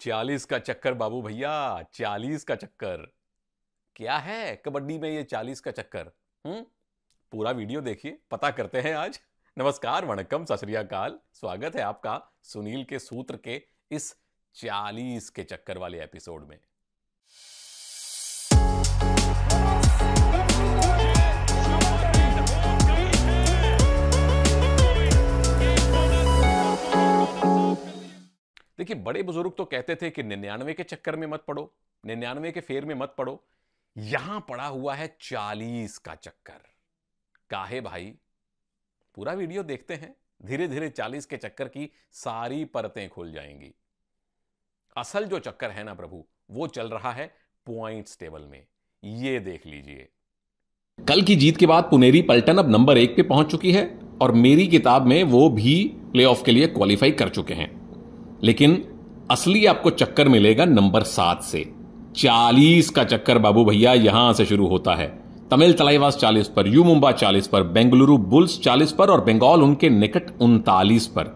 चालीस का चक्कर बाबू भैया चालीस का चक्कर क्या है कबड्डी में ये चालीस का चक्कर हम्म पूरा वीडियो देखिए पता करते हैं आज नमस्कार वणकम सतरियाकाल स्वागत है आपका सुनील के सूत्र के इस चालीस के चक्कर वाले एपिसोड में देखिए बड़े बुजुर्ग तो कहते थे कि निन्यानवे के चक्कर में मत पड़ो निन्यानवे के फेर में मत पड़ो यहां पड़ा हुआ है चालीस का चक्कर काहे भाई पूरा वीडियो देखते हैं धीरे धीरे चालीस के चक्कर की सारी परतें खुल जाएंगी असल जो चक्कर है ना प्रभु वो चल रहा है पॉइंट्स टेबल में ये देख लीजिए कल की जीत के बाद पुनेरी पलटन अब नंबर एक पे पहुंच चुकी है और मेरी किताब में वो भी प्लेऑफ के लिए क्वालिफाई कर चुके हैं लेकिन असली आपको चक्कर मिलेगा नंबर सात से चालीस का चक्कर बाबू भैया यहां से शुरू होता है तमिल तलाईवास चालीस पर यू मुंबा चालीस पर बेंगलुरु बुल्स चालीस पर और बंगाल उनके निकट उनतालीस पर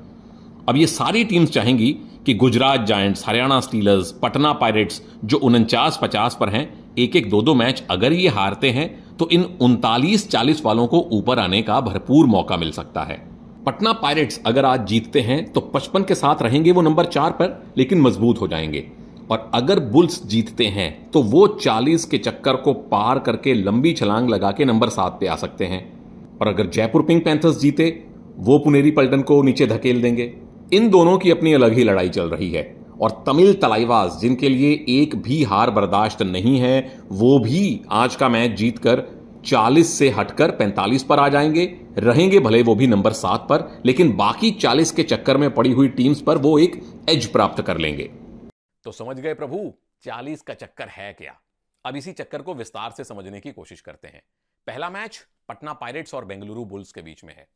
अब ये सारी टीम्स चाहेंगी कि Gujarat giants Haryana steelers Patna pirates जो उनचास पचास पर हैं एक एक दो दो मैच अगर ये हारते हैं तो इन उनतालीस चालीस वालों को ऊपर आने का भरपूर मौका मिल सकता है पटना पायरेट्स अगर आज जीतते हैं तो पचपन के साथ रहेंगे वो नंबर चार पर लेकिन मजबूत हो जाएंगे और अगर बुल्स जीतते हैं तो वो 40 के चक्कर को पार करके लंबी छलांग लगा के नंबर सात पे आ सकते हैं और अगर जयपुर पिंक पैंथर्स जीते वो पुनेरी पल्टन को नीचे धकेल देंगे इन दोनों की अपनी अलग ही लड़ाई चल रही है और तमिल तलाईवास जिनके लिए एक भी हार बर्दाश्त नहीं है वो भी आज का मैच जीतकर चालीस से हटकर पैंतालीस पर आ जाएंगे रहेंगे भले वो भी नंबर सात पर लेकिन बाकी चालीस के चक्कर में पड़ी हुई टीम्स पर वो एक एज प्राप्त कर लेंगे तो समझ गए प्रभु चालीस का चक्कर है क्या अब इसी चक्कर को विस्तार से समझने की कोशिश करते हैं पहला मैच पटना पायरेट्स और बेंगलुरु बुल्स के बीच में है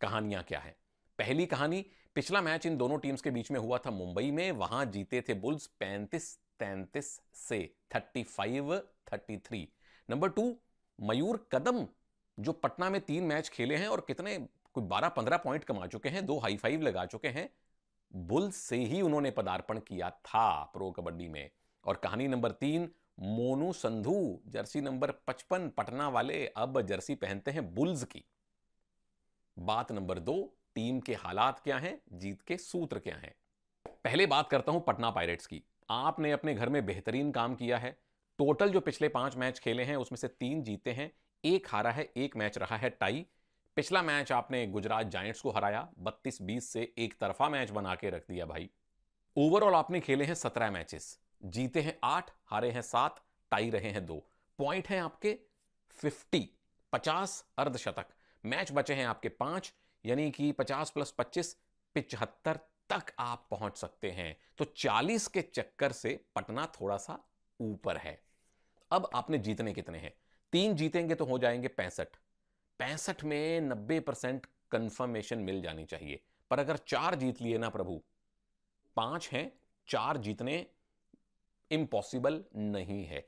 कहानियां क्या है पहली कहानी पिछला मैच इन दोनों टीम्स के बीच में हुआ था मुंबई में वहां जीते थे बुल्स पैंतीस तैंतीस से thirty five thirty three number two Mayur Kadam जो पटना में तीन मैच खेले हैं और कितने कोई बारह पंद्रह पॉइंट कमा चुके हैं दो हाई फाइव लगा चुके हैं बुल से ही उन्होंने पदार्पण किया था प्रो कबड्डी में और कहानी नंबर तीन मोनू संधु जर्सी नंबर पचपन पटना वाले अब जर्सी पहनते हैं बुल्स की बात नंबर दो टीम के हालात क्या हैं जीत के सूत्र क्या हैं पहले बात करता हूं पटना पायरेट्स की आपने अपने घर में बेहतरीन काम किया है टोटल जो पिछले पांच मैच खेले हैं उसमें से तीन जीते हैं एक हारा है एक मैच रहा है टाई पिछला मैच आपने गुजरात जायंट्स को हराया बत्तीस बीस से एक तरफा मैच बना के रख दिया भाई ओवरऑल आपने खेले हैं सत्रह मैचेस जीते हैं आठ हारे हैं सात टाई रहे हैं दो पॉइंट हैं आपके फिफ्टी पचास अर्धशतक मैच बचे हैं आपके पांच यानी कि पचास प्लस पच्चीस पिचहत्तर तक आप पहुंच सकते हैं तो चालीस के चक्कर से पटना थोड़ा सा ऊपर है अब आपने जीतने कितने हैं तीन जीतेंगे तो हो जाएंगे पैंसठ पैंसठ में नब्बे परसेंट कंफर्मेशन मिल जानी चाहिए पर अगर चार जीत लिए ना प्रभु पांच हैं चार जीतने इम्पॉसिबल नहीं है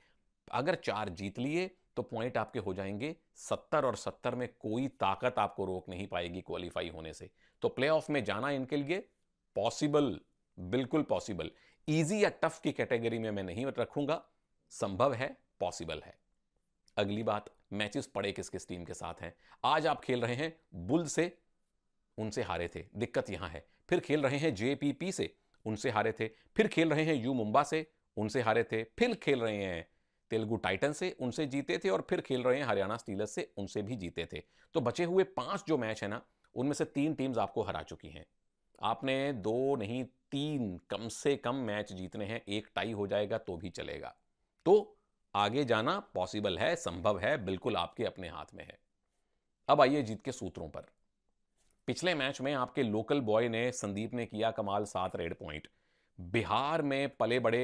अगर चार जीत लिए तो पॉइंट आपके हो जाएंगे सत्तर और सत्तर में कोई ताकत आपको रोक नहीं पाएगी क्वालिफाई होने से तो प्ले में जाना इनके लिए पॉसिबल बिल्कुल पॉसिबल इजी या टफ की कैटेगरी में मैं नहीं रखूंगा संभव है पॉसिबल है अगली बात मैचेस पड़े किस किस टीम के साथ हैं आज आप खेल रहे हैं बुल से उनसे हारे थे दिक्कत यहां है फिर खेल रहे हैं जेपीपी से उनसे हारे थे फिर खेल रहे हैं यू मुंबा से उनसे हारे थे फिर खेल रहे हैं तेलुगु टाइटन से उनसे जीते थे और फिर खेल रहे हैं हरियाणा स्टीलर्स से उनसे भी जीते थे तो बचे हुए पांच जो मैच है ना उनमें से तीन टीम्स आपको हरा चुकी हैं आपने दो नहीं तीन कम से कम मैच जीतने हैं एक टाई हो जाएगा तो भी चलेगा तो आगे जाना पॉसिबल है संभव है बिल्कुल आपके अपने हाथ में है अब आइए जीत के सूत्रों पर पिछले मैच में आपके लोकल बॉय ने संदीप ने किया कमाल सात रेड पॉइंट बिहार में पले बड़े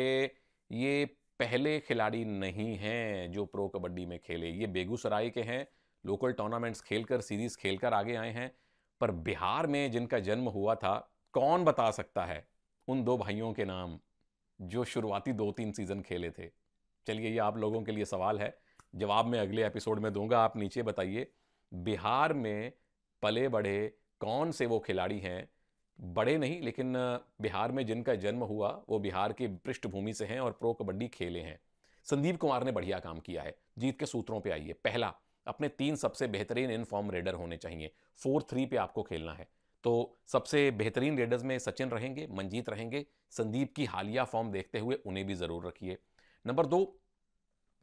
ये पहले खिलाड़ी नहीं हैं जो प्रो कबड्डी में खेले ये बेगूसराय के हैं लोकल टूर्नामेंट्स खेलकर सीरीज खेलकर आगे आए हैं पर बिहार में जिनका जन्म हुआ था कौन बता सकता है उन दो भाइयों के नाम जो शुरुआती दो तीन सीजन खेले थे चलिए ये आप लोगों के लिए सवाल है जवाब मैं अगले एपिसोड में दूंगा आप नीचे बताइए बिहार में पले बढ़े कौन से वो खिलाड़ी हैं बड़े नहीं लेकिन बिहार में जिनका जन्म हुआ वो बिहार की पृष्ठभूमि से हैं और प्रो कबड्डी खेले हैं संदीप कुमार ने बढ़िया काम किया है जीत के सूत्रों पे आइए पहला अपने तीन सबसे बेहतरीन इन फॉर्म रेडर होने चाहिए फोर थ्री पे आपको खेलना है तो सबसे बेहतरीन रेडर्स में सचिन रहेंगे मंजीत रहेंगे संदीप की हालिया फॉर्म देखते हुए उन्हें भी ज़रूर रखिए नंबर दो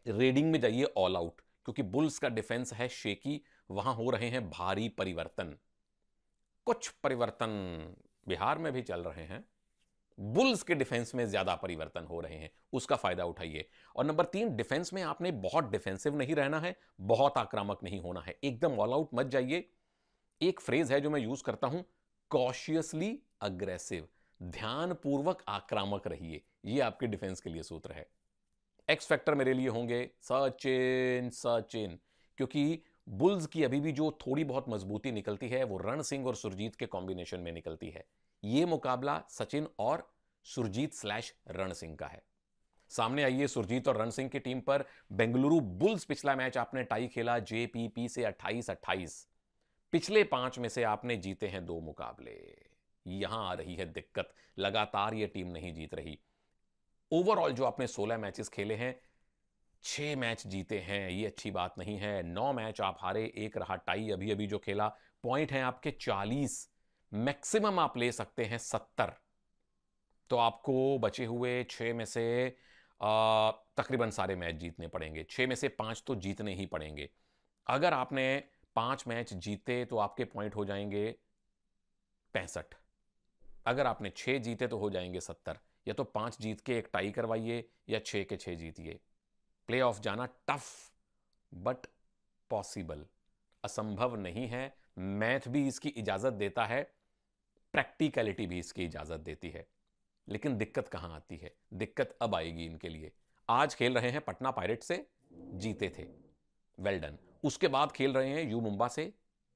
रेडिंग में जाइए ऑल आउट क्योंकि बुल्स का डिफेंस है शेकी वहां हो रहे हैं भारी परिवर्तन कुछ परिवर्तन बिहार में भी चल रहे हैं बुल्स के डिफेंस में ज्यादा परिवर्तन हो रहे हैं उसका फायदा उठाइए और नंबर तीन डिफेंस में आपने बहुत डिफेंसिव नहीं रहना है बहुत आक्रामक नहीं होना है एकदम ऑल आउट मत जाइए एक फ्रेज है जो मैं यूज करता हूं कॉशियसली अग्रेसिव ध्यानपूर्वक आक्रामक रहिए यह आपके डिफेंस के लिए सूत्र है एक्स फैक्टर मेरे लिए होंगे सचिन सचिन क्योंकि बुल्स की अभी भी जो थोड़ी बहुत मजबूती निकलती है वो रण सिंह और सुरजीत के कॉम्बिनेशन में निकलती है ये मुकाबला सचिन और सुरजीत स्लैश रण सिंह का है सामने आइए सुरजीत और रण सिंह की टीम पर बेंगलुरु बुल्स पिछला मैच आपने टाई खेला जेपीपी से 28 28 पिछले पांच में से आपने जीते हैं दो मुकाबले यहां आ रही है दिक्कत लगातार ये टीम नहीं जीत रही ओवरऑल जो आपने 16 मैचेस खेले हैं छह मैच जीते हैं ये अच्छी बात नहीं है नौ मैच आप हारे एक रहा टाई अभी अभी जो खेला पॉइंट है आपके चालीस मैक्सिमम आप ले सकते हैं सत्तर तो आपको बचे हुए छह में से तकरीबन सारे मैच जीतने पड़ेंगे छह में से पांच तो जीतने ही पड़ेंगे अगर आपने पांच मैच जीते तो आपके पॉइंट हो जाएंगे पैंसठ अगर आपने छह जीते तो हो जाएंगे सत्तर या तो पांच जीत के एक टाई करवाइए या छः के छः जीतिए प्ले ऑफ जाना टफ बट पॉसिबल असंभव नहीं है मैथ भी इसकी इजाज़त देता है प्रैक्टिकलिटी भी इसकी इजाज़त देती है लेकिन दिक्कत कहाँ आती है दिक्कत अब आएगी इनके लिए आज खेल रहे हैं पटना पायरेट से जीते थे वेल डन उसके बाद खेल रहे हैं यू मुंबा से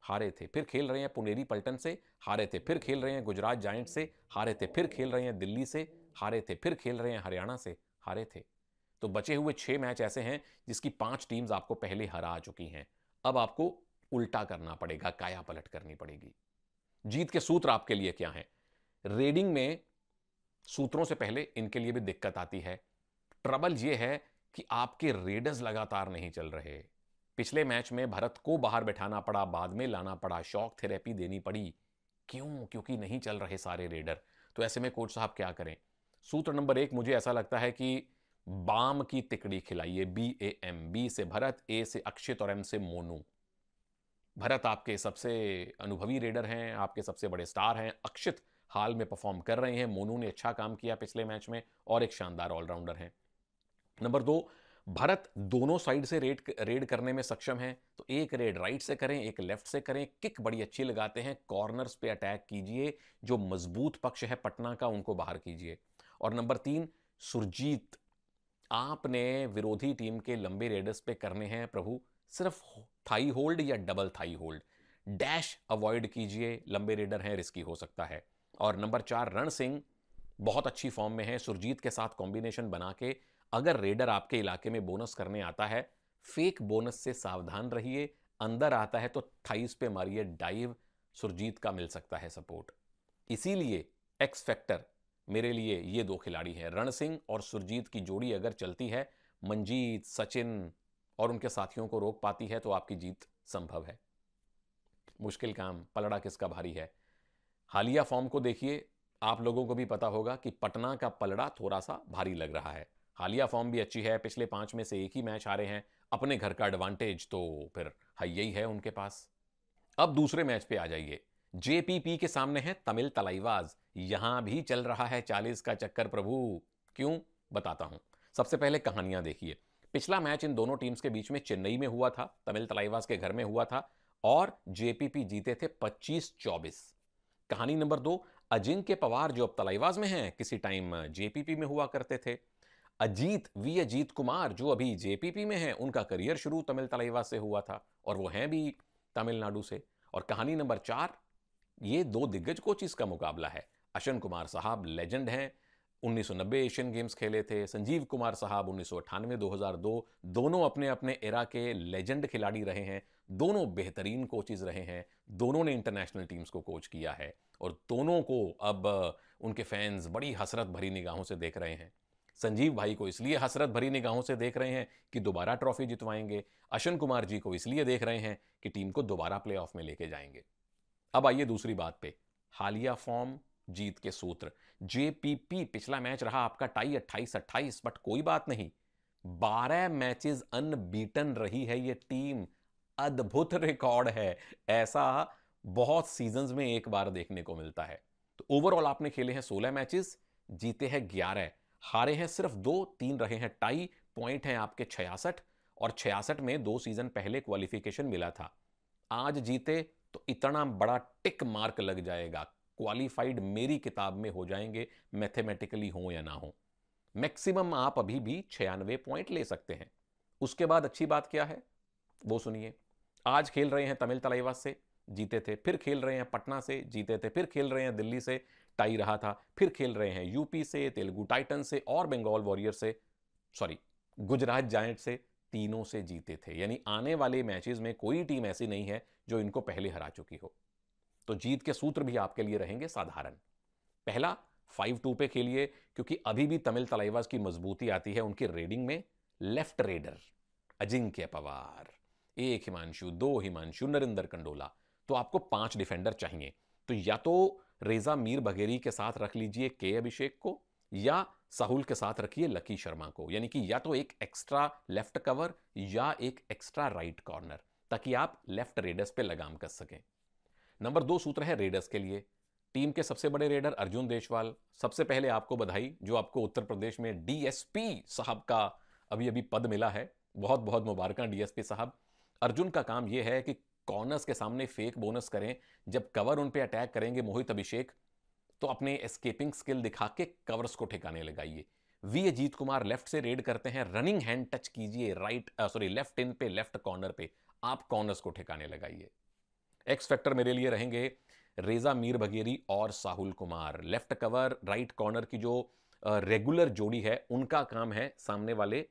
हारे थे फिर खेल रहे हैं पुनेरी पल्टन से हारे थे फिर खेल रहे हैं गुजरात जाइंट से हारे थे फिर खेल रहे हैं दिल्ली से हारे थे फिर खेल रहे हैं हरियाणा से हारे थे तो बचे हुए छह मैच ऐसे हैं जिसकी पांच टीम्स आपको पहले हरा चुकी हैं अब आपको उल्टा करना पड़ेगा काया पलट करनी पड़ेगी जीत के सूत्र आपके लिए क्या है रेडिंग में सूत्रों से पहले इनके लिए भी दिक्कत आती है ट्रबल यह है कि आपके रेडर्स लगातार नहीं चल रहे पिछले मैच में भारत को बाहर बैठाना पड़ा बाद में लाना पड़ा शॉक थेरेपी देनी पड़ी क्यों क्योंकि नहीं चल रहे सारे रेडर तो ऐसे में कोच साहब क्या करें सूत्र नंबर एक मुझे ऐसा लगता है कि बाम की तिकड़ी खिलाइए बी ए एम बी से भरत ए से अक्षित और एम से मोनू भरत आपके सबसे अनुभवी रेडर हैं आपके सबसे बड़े स्टार हैं अक्षित हाल में परफॉर्म कर रहे हैं मोनू ने अच्छा काम किया पिछले मैच में और एक शानदार ऑलराउंडर हैं नंबर दो भरत दोनों साइड से रेड रेड करने में सक्षम है तो एक रेड राइट से करें एक लेफ्ट से करें किक बड़ी अच्छी लगाते हैं कॉर्नर्स पे अटैक कीजिए जो मजबूत पक्ष है पटना का उनको बाहर कीजिए और नंबर तीन सुरजीत आपने विरोधी टीम के लंबे रेडर्स पे करने हैं प्रभु सिर्फ थाई होल्ड या double thigh hold dash avoid कीजिए लंबे रेडर हैं रिस्की हो सकता है और नंबर चार रण सिंह बहुत अच्छी फॉर्म में है सुरजीत के साथ कॉम्बिनेशन बना के अगर रेडर आपके इलाके में बोनस करने आता है फेक बोनस से सावधान रहिए अंदर आता है तो थाइस पे मारिए डाइव सुरजीत का मिल सकता है सपोर्ट इसीलिए एक्स फैक्टर मेरे लिए ये दो खिलाड़ी हैं रण सिंह और सुरजीत की जोड़ी अगर चलती है मंजीत सचिन और उनके साथियों को रोक पाती है तो आपकी जीत संभव है मुश्किल काम पलड़ा किसका भारी है हालिया फॉर्म को देखिए आप लोगों को भी पता होगा कि पटना का पलड़ा थोड़ा सा भारी लग रहा है हालिया फॉर्म भी अच्छी है पिछले पांच में से एक ही मैच हारे हैं अपने घर का एडवांटेज तो फिर हाई यही है उनके पास अब दूसरे मैच पे आ जाइए जेपीपी के सामने है तमिल तलाईवाज यहां भी चल रहा है चालीस का चक्कर प्रभु क्यों बताता हूं सबसे पहले कहानियां देखिए पिछला मैच इन दोनों टीम्स के बीच में चेन्नई में हुआ था तमिल तलाईवाज के घर में हुआ था और जेपीपी जीते थे 25-24 कहानी नंबर दो अजिंक्य पवार जो अब तलाईवाज में हैं किसी टाइम जेपीपी में हुआ करते थे अजीत वी अजीत कुमार जो अभी जेपीपी में हैं उनका करियर शुरू तमिल तलाईवाज से हुआ था और वो हैं भी तमिलनाडु से और कहानी नंबर चार ये दो दिग्गज कोचिज का मुकाबला है अशन कुमार साहब लेजेंड हैं 1990 एशियन गेम्स खेले थे संजीव कुमार साहब उन्नीस सौ दोनों अपने अपने एरा के लेजेंड खिलाड़ी रहे हैं दोनों बेहतरीन कोचिज रहे हैं दोनों ने इंटरनेशनल टीम्स को कोच किया है और दोनों को अब उनके फैंस बड़ी हसरत भरी निगाहों से देख रहे हैं संजीव भाई को इसलिए हसरत भरी निगाहों से देख रहे हैं कि दोबारा ट्रॉफी जितवाएंगे अशन कुमार जी को इसलिए देख रहे हैं कि टीम को दोबारा प्लेऑफ में लेके जाएंगे अब आइए दूसरी बात पे हालिया फॉर्म जीत के सूत्र जेपीपी पिछला मैच रहा आपका टाई अट्ठाईस अट्ठाईस बट कोई बात नहीं बारह मैचेस अनबीटन रही है ये टीम अद्भुत रिकॉर्ड है ऐसा बहुत सीजन में एक बार देखने को मिलता है तो ओवरऑल आपने खेले हैं सोलह मैचेस जीते हैं ग्यारह हारे हैं सिर्फ दो तीन रहे हैं टाई पॉइंट हैं आपके छियासठ और छियासठ में दो सीजन पहले क्वालिफिकेशन मिला था आज जीते तो इतना बड़ा टिक मार्क लग जाएगा क्वालिफाइड मेरी किताब में हो जाएंगे मैथमेटिकली हो या ना हो मैक्सिमम आप अभी भी छियानवे पॉइंट ले सकते हैं उसके बाद अच्छी बात क्या है वो सुनिए आज खेल रहे हैं तमिल तलाइवास से जीते थे फिर खेल रहे हैं पटना से जीते थे फिर खेल रहे हैं दिल्ली से टाई रहा था फिर खेल रहे हैं यूपी से तेलुगु टाइटन से और बंगाल वॉरियर से सॉरी गुजरात जायंट से तीनों से जीते थे यानी आने वाले मैचेस में कोई टीम ऐसी नहीं है जो इनको पहले हरा चुकी हो तो जीत के सूत्र भी आपके लिए रहेंगे साधारण पहला फाइव टू पे खेलिए क्योंकि अभी भी तमिल तलाइवाज की मजबूती आती है उनकी रेडिंग में लेफ्ट रेडर अजिंक्य पवार एक हिमांशु दो हिमांशु नरिंदर कंडोला तो आपको पांच डिफेंडर चाहिए तो या तो रेजा मीर बघेरी के साथ रख लीजिए के अभिषेक को या साहुल के साथ रखिए लकी शर्मा को यानी कि या तो एक एक्स्ट्रा लेफ्ट कवर या एक एक्स्ट्रा राइट कॉर्नर ताकि आप लेफ्ट रेडर्स पे लगाम कर सकें नंबर दो सूत्र है रेडर्स के लिए टीम के सबसे बड़े रेडर अर्जुन देशवाल सबसे पहले आपको बधाई जो आपको उत्तर प्रदेश में डीएसपी साहब का अभी अभी पद मिला है बहुत बहुत मुबारक डीएसपी साहब अर्जुन का काम यह है कि कॉर्नर्स के सामने फेक बोनस करें जब कवर उन पर अटैक करेंगे मोहित अभिषेक तो अपने एस्केपिंग स्किल दिखा के कवर्स को ठिकाने लगाइए वी अजीत कुमार लेफ्ट से रेड करते हैं रनिंग हैंड टच कीजिए राइट सॉरी लेफ्ट इन पे लेफ्ट कॉर्नर पे आप कॉर्नर्स को ठिकाने लगाइए एक्स फैक्टर मेरे लिए रहेंगे रेजा मीर बघेरी और Sahul Kumar left cover right corner की जो रेगुलर जोड़ी है उनका काम है सामने वाले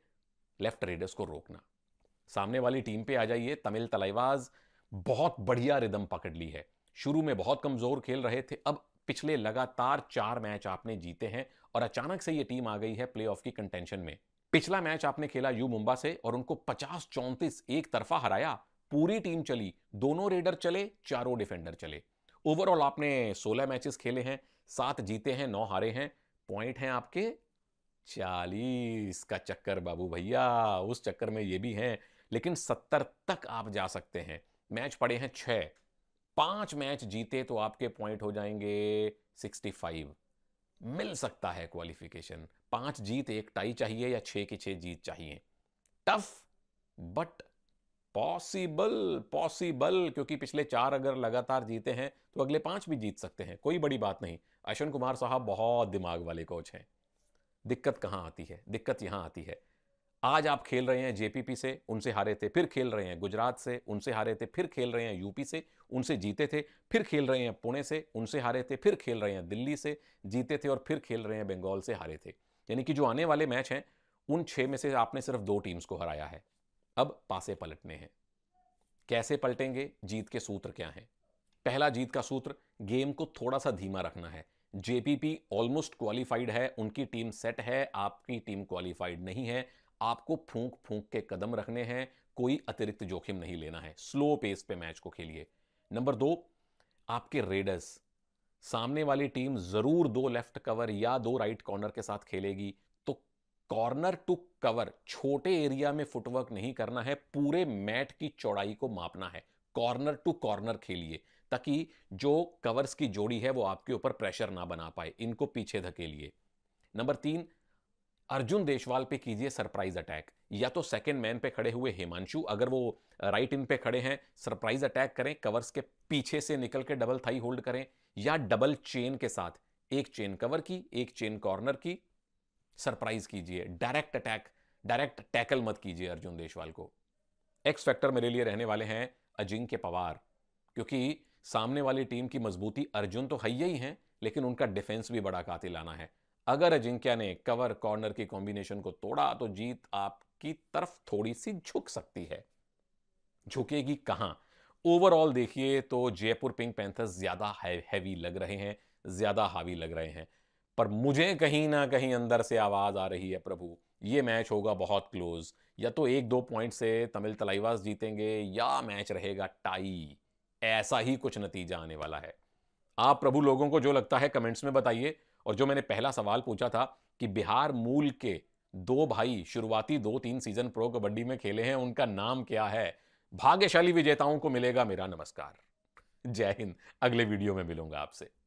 लेफ्ट रेडर्स को रोकना सामने वाली टीम पे आ जाइए तमिल तलाईवाज बहुत बढ़िया रिदम पकड़ ली है शुरू में बहुत कमजोर खेल रहे थे अब पिछले लगातार चार मैच आपने जीते हैं और अचानक से ये टीम आ गई है प्लेऑफ की कंटेंशन में पिछला मैच आपने खेला यू मुंबा से और उनको पचास चौंतीस एक तरफा हराया पूरी टीम चली दोनों रेडर चले चारों डिफेंडर चले ओवरऑल आपने सोलह मैचेस खेले हैं सात जीते हैं नौ हारे हैं पॉइंट हैं आपके चालीस का चक्कर बाबू भैया उस चक्कर में ये भी हैं लेकिन सत्तर तक आप जा सकते हैं मैच पड़े हैं छः पांच मैच जीते तो आपके पॉइंट हो जाएंगे 65 मिल सकता है क्वालिफिकेशन पांच जीत एक टाई चाहिए या छह की छह जीत चाहिए टफ बट पॉसिबल पॉसिबल क्योंकि पिछले चार अगर लगातार जीते हैं तो अगले पांच भी जीत सकते हैं कोई बड़ी बात नहीं अश्विन कुमार साहब बहुत दिमाग वाले कोच हैं दिक्कत कहां आती है दिक्कत यहां आती है आज आप खेल रहे हैं जेपीपी से उनसे हारे थे फिर खेल रहे हैं गुजरात से उनसे हारे थे फिर खेल रहे हैं यूपी से उनसे जीते थे फिर खेल रहे हैं पुणे से उनसे हारे थे फिर खेल रहे हैं दिल्ली से जीते थे और फिर खेल रहे हैं बंगाल से हारे थे यानी कि जो आने वाले मैच हैं उन छः में से आपने सिर्फ दो टीम्स को हराया है अब पासे पलटने हैं कैसे पलटेंगे जीत के सूत्र क्या हैं पहला जीत का सूत्र गेम को थोड़ा सा धीमा रखना है जेपीपी ऑलमोस्ट क्वालिफाइड है उनकी टीम सेट है आपकी टीम क्वालिफाइड नहीं है आपको फूंक फूंक के कदम रखने हैं कोई अतिरिक्त जोखिम नहीं लेना है स्लो पेस पे मैच को खेलिए नंबर दो आपके रेडर्स सामने वाली टीम जरूर दो लेफ्ट कवर या दो राइट कॉर्नर के साथ खेलेगी तो कॉर्नर टू कवर छोटे एरिया में फुटवर्क नहीं करना है पूरे मैट की चौड़ाई को मापना है कॉर्नर टू कॉर्नर खेलिए ताकि जो कवर्स की जोड़ी है वो आपके ऊपर प्रेशर ना बना पाए इनको पीछे धकेलिए नंबर तीन अर्जुन देशवाल पे कीजिए सरप्राइज अटैक या तो सेकंड मैन पे खड़े हुए हिमांशु अगर वो राइट इन पे खड़े हैं सरप्राइज अटैक करें कवर्स के पीछे से निकल के डबल थाई होल्ड करें या डबल चेन के साथ एक चेन कवर की एक चेन कॉर्नर की सरप्राइज कीजिए डायरेक्ट अटैक डायरेक्ट टैकल मत कीजिए अर्जुन देशवाल को एक्स फैक्टर मेरे लिए रहने वाले हैं अजिंक्य पवार क्योंकि सामने वाली टीम की मजबूती अर्जुन तो है ही हैं लेकिन उनका डिफेंस भी बड़ा कातिलाना है अगर अजिंक्या ने कवर कॉर्नर की कॉम्बिनेशन को तोड़ा तो जीत आपकी तरफ थोड़ी सी झुक सकती है झुकेगी कहां ओवरऑल देखिए तो जयपुर पिंक पैंथर्स ज्यादा हैवी लग रहे हैं ज्यादा हावी लग रहे हैं पर मुझे कहीं ना कहीं अंदर से आवाज आ रही है प्रभु ये मैच होगा बहुत क्लोज या तो एक दो पॉइंट से तमिल तलाईवास जीतेंगे या मैच रहेगा टाई ऐसा ही कुछ नतीजा आने वाला है आप प्रभु लोगों को जो लगता है कमेंट्स में बताइए और जो मैंने पहला सवाल पूछा था कि बिहार मूल के दो भाई शुरुआती दो तीन सीजन प्रो कबड्डी में खेले हैं उनका नाम क्या है भाग्यशाली विजेताओं को मिलेगा मेरा नमस्कार जय हिंद अगले वीडियो में मिलूंगा आपसे